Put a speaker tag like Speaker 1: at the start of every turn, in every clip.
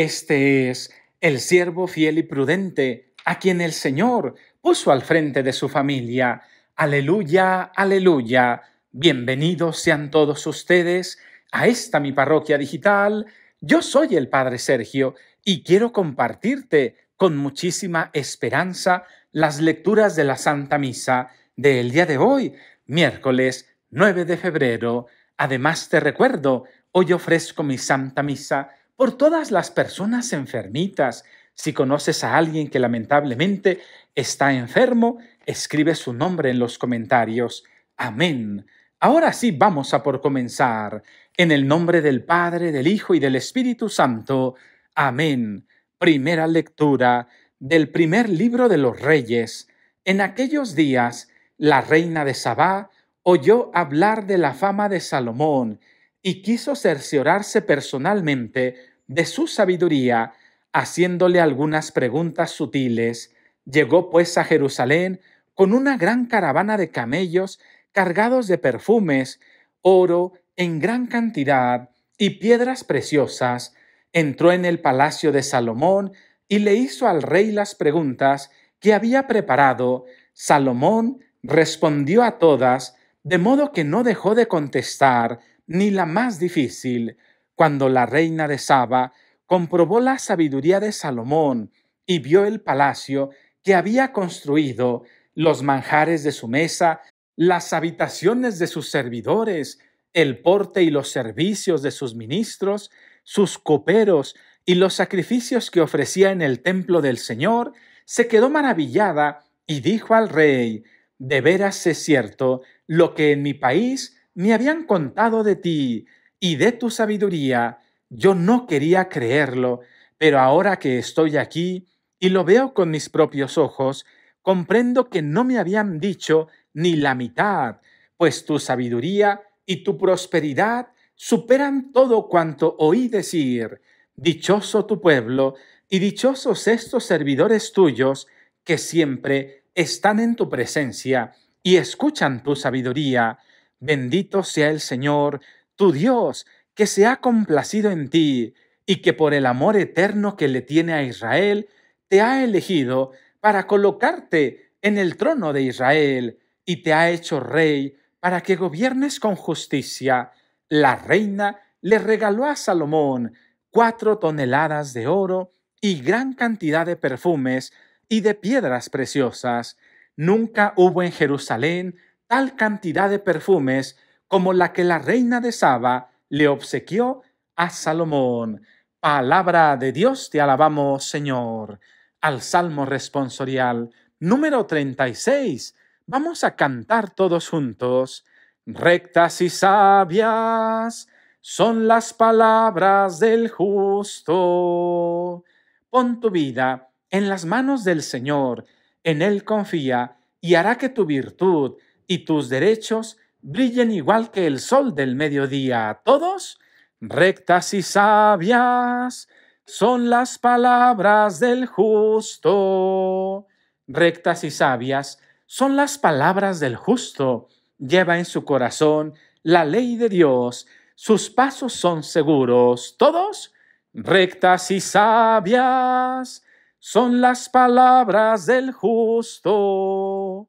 Speaker 1: Este es el siervo fiel y prudente, a quien el Señor puso al frente de su familia. Aleluya, aleluya. Bienvenidos sean todos ustedes a esta mi parroquia digital. Yo soy el Padre Sergio y quiero compartirte con muchísima esperanza las lecturas de la Santa Misa del día de hoy, miércoles 9 de febrero. Además te recuerdo, hoy ofrezco mi Santa Misa por todas las personas enfermitas. Si conoces a alguien que lamentablemente está enfermo, escribe su nombre en los comentarios. Amén. Ahora sí vamos a por comenzar. En el nombre del Padre, del Hijo y del Espíritu Santo. Amén. Primera lectura del primer libro de los Reyes. En aquellos días, la reina de Sabá oyó hablar de la fama de Salomón y quiso cerciorarse personalmente de su sabiduría, haciéndole algunas preguntas sutiles. Llegó pues a Jerusalén con una gran caravana de camellos cargados de perfumes, oro en gran cantidad y piedras preciosas. Entró en el palacio de Salomón y le hizo al rey las preguntas que había preparado. Salomón respondió a todas, de modo que no dejó de contestar ni la más difícil, cuando la reina de Saba comprobó la sabiduría de Salomón y vio el palacio que había construido, los manjares de su mesa, las habitaciones de sus servidores, el porte y los servicios de sus ministros, sus coperos y los sacrificios que ofrecía en el templo del Señor, se quedó maravillada y dijo al rey, de veras es cierto lo que en mi país me habían contado de ti y de tu sabiduría. Yo no quería creerlo, pero ahora que estoy aquí y lo veo con mis propios ojos, comprendo que no me habían dicho ni la mitad, pues tu sabiduría y tu prosperidad superan todo cuanto oí decir. Dichoso tu pueblo y dichosos estos servidores tuyos que siempre están en tu presencia y escuchan tu sabiduría. Bendito sea el Señor, tu Dios, que se ha complacido en ti y que por el amor eterno que le tiene a Israel, te ha elegido para colocarte en el trono de Israel y te ha hecho rey para que gobiernes con justicia. La reina le regaló a Salomón cuatro toneladas de oro y gran cantidad de perfumes y de piedras preciosas. Nunca hubo en Jerusalén tal cantidad de perfumes como la que la reina de Saba le obsequió a Salomón. Palabra de Dios, te alabamos, Señor. Al Salmo responsorial número 36. Vamos a cantar todos juntos. Rectas y sabias son las palabras del justo. Pon tu vida en las manos del Señor, en Él confía y hará que tu virtud y tus derechos brillen igual que el sol del mediodía. Todos, rectas y sabias, son las palabras del justo. Rectas y sabias son las palabras del justo. Lleva en su corazón la ley de Dios. Sus pasos son seguros. Todos, rectas y sabias, son las palabras del justo.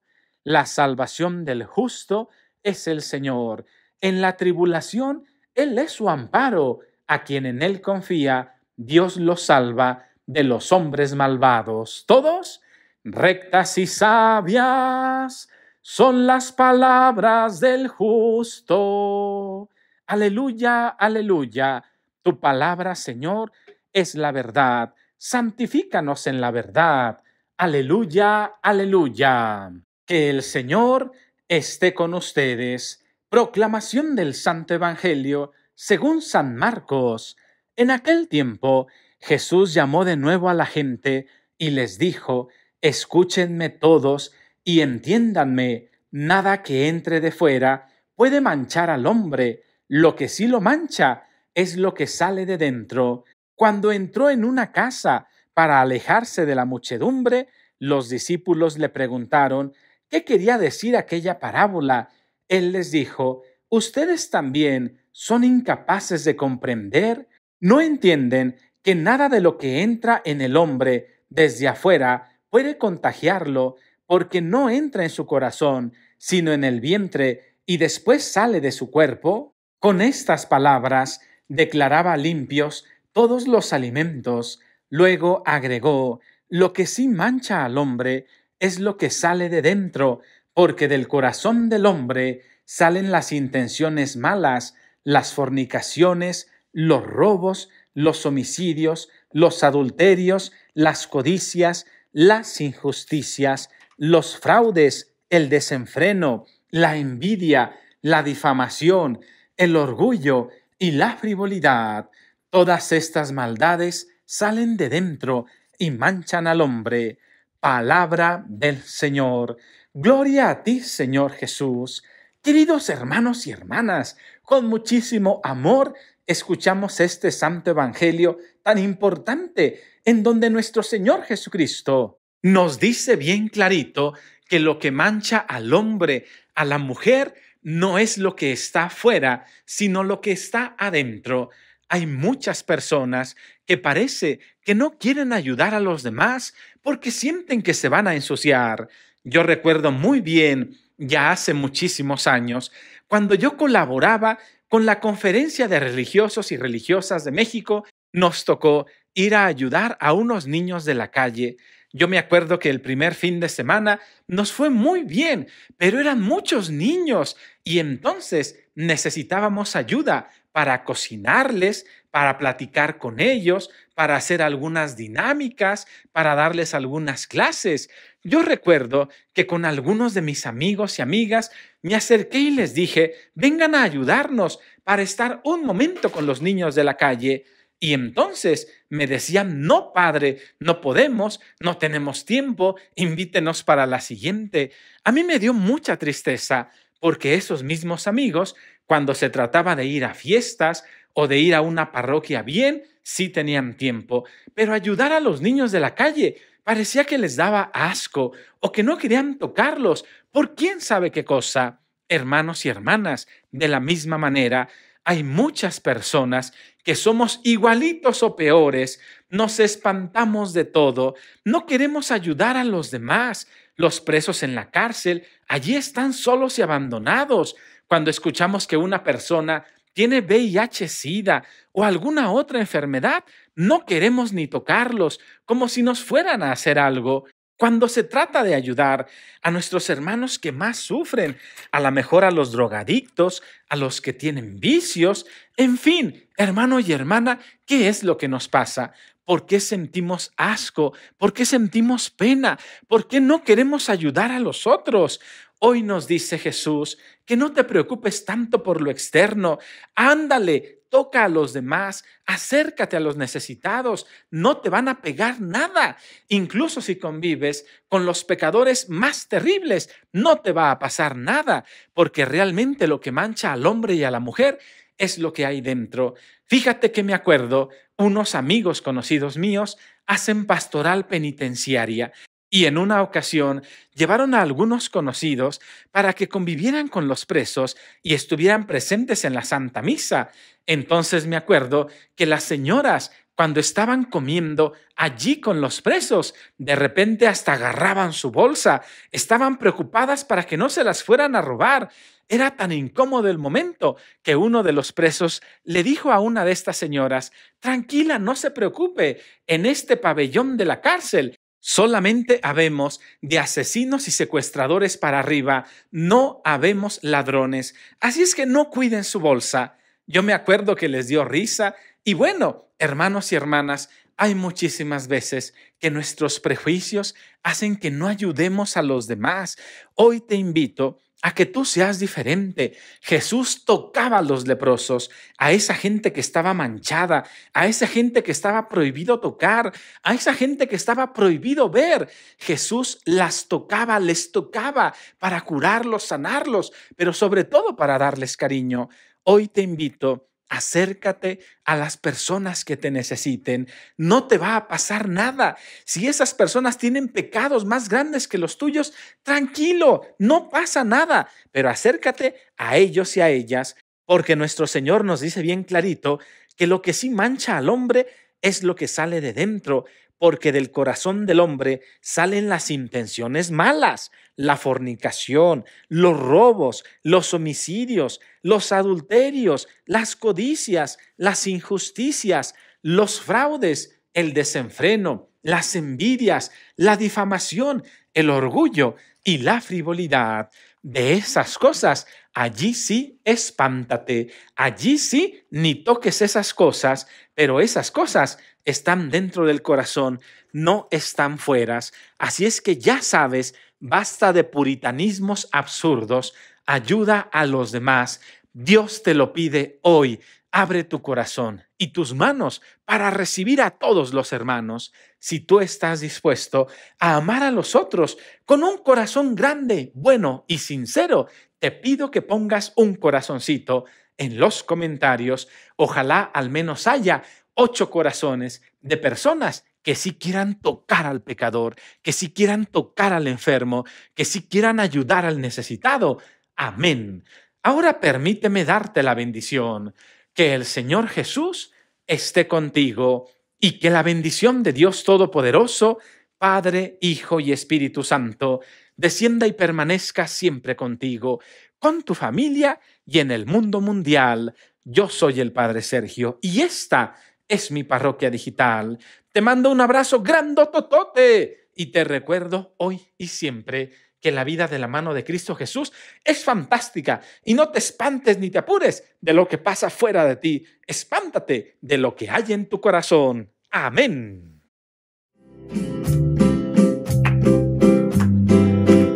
Speaker 1: La salvación del justo es el Señor. En la tribulación, Él es su amparo. A quien en Él confía, Dios lo salva de los hombres malvados. Todos, rectas y sabias, son las palabras del justo. Aleluya, aleluya. Tu palabra, Señor, es la verdad. Santifícanos en la verdad. Aleluya, aleluya. Que el Señor esté con ustedes. Proclamación del Santo Evangelio según San Marcos. En aquel tiempo Jesús llamó de nuevo a la gente y les dijo, Escúchenme todos y entiéndanme, nada que entre de fuera puede manchar al hombre, lo que sí lo mancha es lo que sale de dentro. Cuando entró en una casa para alejarse de la muchedumbre, los discípulos le preguntaron, ¿Qué quería decir aquella parábola? Él les dijo, ustedes también son incapaces de comprender, no entienden que nada de lo que entra en el hombre desde afuera puede contagiarlo, porque no entra en su corazón, sino en el vientre y después sale de su cuerpo. Con estas palabras declaraba limpios todos los alimentos, luego agregó, lo que sí mancha al hombre es lo que sale de dentro, porque del corazón del hombre salen las intenciones malas, las fornicaciones, los robos, los homicidios, los adulterios, las codicias, las injusticias, los fraudes, el desenfreno, la envidia, la difamación, el orgullo y la frivolidad. Todas estas maldades salen de dentro y manchan al hombre. Palabra del Señor. Gloria a ti, Señor Jesús. Queridos hermanos y hermanas, con muchísimo amor escuchamos este santo Evangelio tan importante en donde nuestro Señor Jesucristo nos dice bien clarito que lo que mancha al hombre, a la mujer, no es lo que está afuera, sino lo que está adentro hay muchas personas que parece que no quieren ayudar a los demás porque sienten que se van a ensuciar. Yo recuerdo muy bien, ya hace muchísimos años, cuando yo colaboraba con la Conferencia de Religiosos y Religiosas de México, nos tocó ir a ayudar a unos niños de la calle yo me acuerdo que el primer fin de semana nos fue muy bien, pero eran muchos niños y entonces necesitábamos ayuda para cocinarles, para platicar con ellos, para hacer algunas dinámicas, para darles algunas clases. Yo recuerdo que con algunos de mis amigos y amigas me acerqué y les dije, vengan a ayudarnos para estar un momento con los niños de la calle y entonces me decían, no, padre, no podemos, no tenemos tiempo, invítenos para la siguiente. A mí me dio mucha tristeza porque esos mismos amigos, cuando se trataba de ir a fiestas o de ir a una parroquia bien, sí tenían tiempo, pero ayudar a los niños de la calle parecía que les daba asco o que no querían tocarlos por quién sabe qué cosa. Hermanos y hermanas, de la misma manera, hay muchas personas que somos igualitos o peores, nos espantamos de todo, no queremos ayudar a los demás. Los presos en la cárcel, allí están solos y abandonados. Cuando escuchamos que una persona tiene VIH, SIDA o alguna otra enfermedad, no queremos ni tocarlos, como si nos fueran a hacer algo. Cuando se trata de ayudar a nuestros hermanos que más sufren, a la mejor a los drogadictos, a los que tienen vicios, en fin, hermano y hermana, ¿qué es lo que nos pasa? ¿Por qué sentimos asco? ¿Por qué sentimos pena? ¿Por qué no queremos ayudar a los otros? Hoy nos dice Jesús que no te preocupes tanto por lo externo. Ándale, toca a los demás, acércate a los necesitados, no te van a pegar nada. Incluso si convives con los pecadores más terribles, no te va a pasar nada, porque realmente lo que mancha al hombre y a la mujer es lo que hay dentro. Fíjate que me acuerdo, unos amigos conocidos míos hacen pastoral penitenciaria y en una ocasión llevaron a algunos conocidos para que convivieran con los presos y estuvieran presentes en la Santa Misa. Entonces me acuerdo que las señoras, cuando estaban comiendo allí con los presos, de repente hasta agarraban su bolsa, estaban preocupadas para que no se las fueran a robar. Era tan incómodo el momento que uno de los presos le dijo a una de estas señoras, Tranquila, no se preocupe, en este pabellón de la cárcel Solamente habemos de asesinos y secuestradores para arriba, no habemos ladrones. Así es que no cuiden su bolsa. Yo me acuerdo que les dio risa y bueno, hermanos y hermanas, hay muchísimas veces que nuestros prejuicios hacen que no ayudemos a los demás. Hoy te invito a que tú seas diferente. Jesús tocaba a los leprosos, a esa gente que estaba manchada, a esa gente que estaba prohibido tocar, a esa gente que estaba prohibido ver. Jesús las tocaba, les tocaba para curarlos, sanarlos, pero sobre todo para darles cariño. Hoy te invito acércate a las personas que te necesiten. No te va a pasar nada. Si esas personas tienen pecados más grandes que los tuyos, tranquilo, no pasa nada. Pero acércate a ellos y a ellas, porque nuestro Señor nos dice bien clarito que lo que sí mancha al hombre es lo que sale de dentro, porque del corazón del hombre salen las intenciones malas, la fornicación, los robos, los homicidios, los adulterios, las codicias, las injusticias, los fraudes, el desenfreno, las envidias, la difamación, el orgullo y la frivolidad. De esas cosas, allí sí espántate, allí sí ni toques esas cosas, pero esas cosas están dentro del corazón, no están fueras. Así es que ya sabes basta de puritanismos absurdos, ayuda a los demás. Dios te lo pide hoy. Abre tu corazón y tus manos para recibir a todos los hermanos, si tú estás dispuesto a amar a los otros con un corazón grande, bueno y sincero. Te pido que pongas un corazoncito en los comentarios. Ojalá al menos haya ocho corazones de personas que sí quieran tocar al pecador, que si quieran tocar al enfermo, que si quieran ayudar al necesitado. Amén. Ahora permíteme darte la bendición. Que el Señor Jesús esté contigo y que la bendición de Dios Todopoderoso, Padre, Hijo y Espíritu Santo, descienda y permanezca siempre contigo, con tu familia y en el mundo mundial. Yo soy el Padre Sergio y esta es mi parroquia digital. Te mando un abrazo grandototote y te recuerdo hoy y siempre que la vida de la mano de Cristo Jesús es fantástica y no te espantes ni te apures de lo que pasa fuera de ti. Espántate de lo que hay en tu corazón. Amén.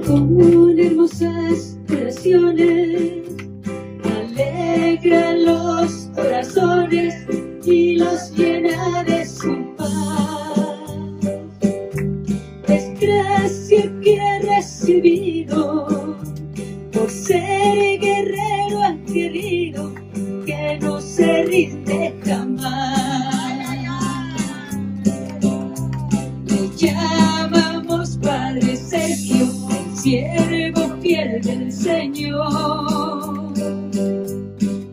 Speaker 2: Con hermosas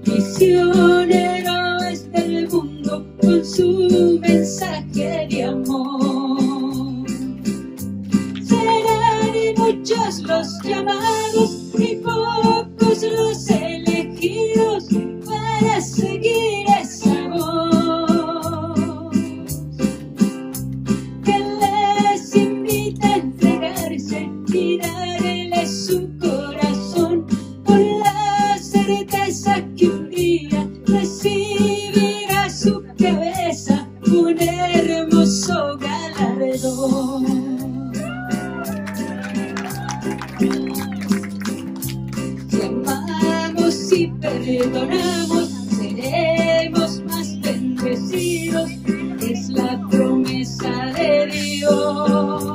Speaker 2: Misionero es este del mundo con su mensaje de amor. Serán muchos los llamados y pocos los elegidos para seguir esa voz que les invita a entregarse y dar melhor.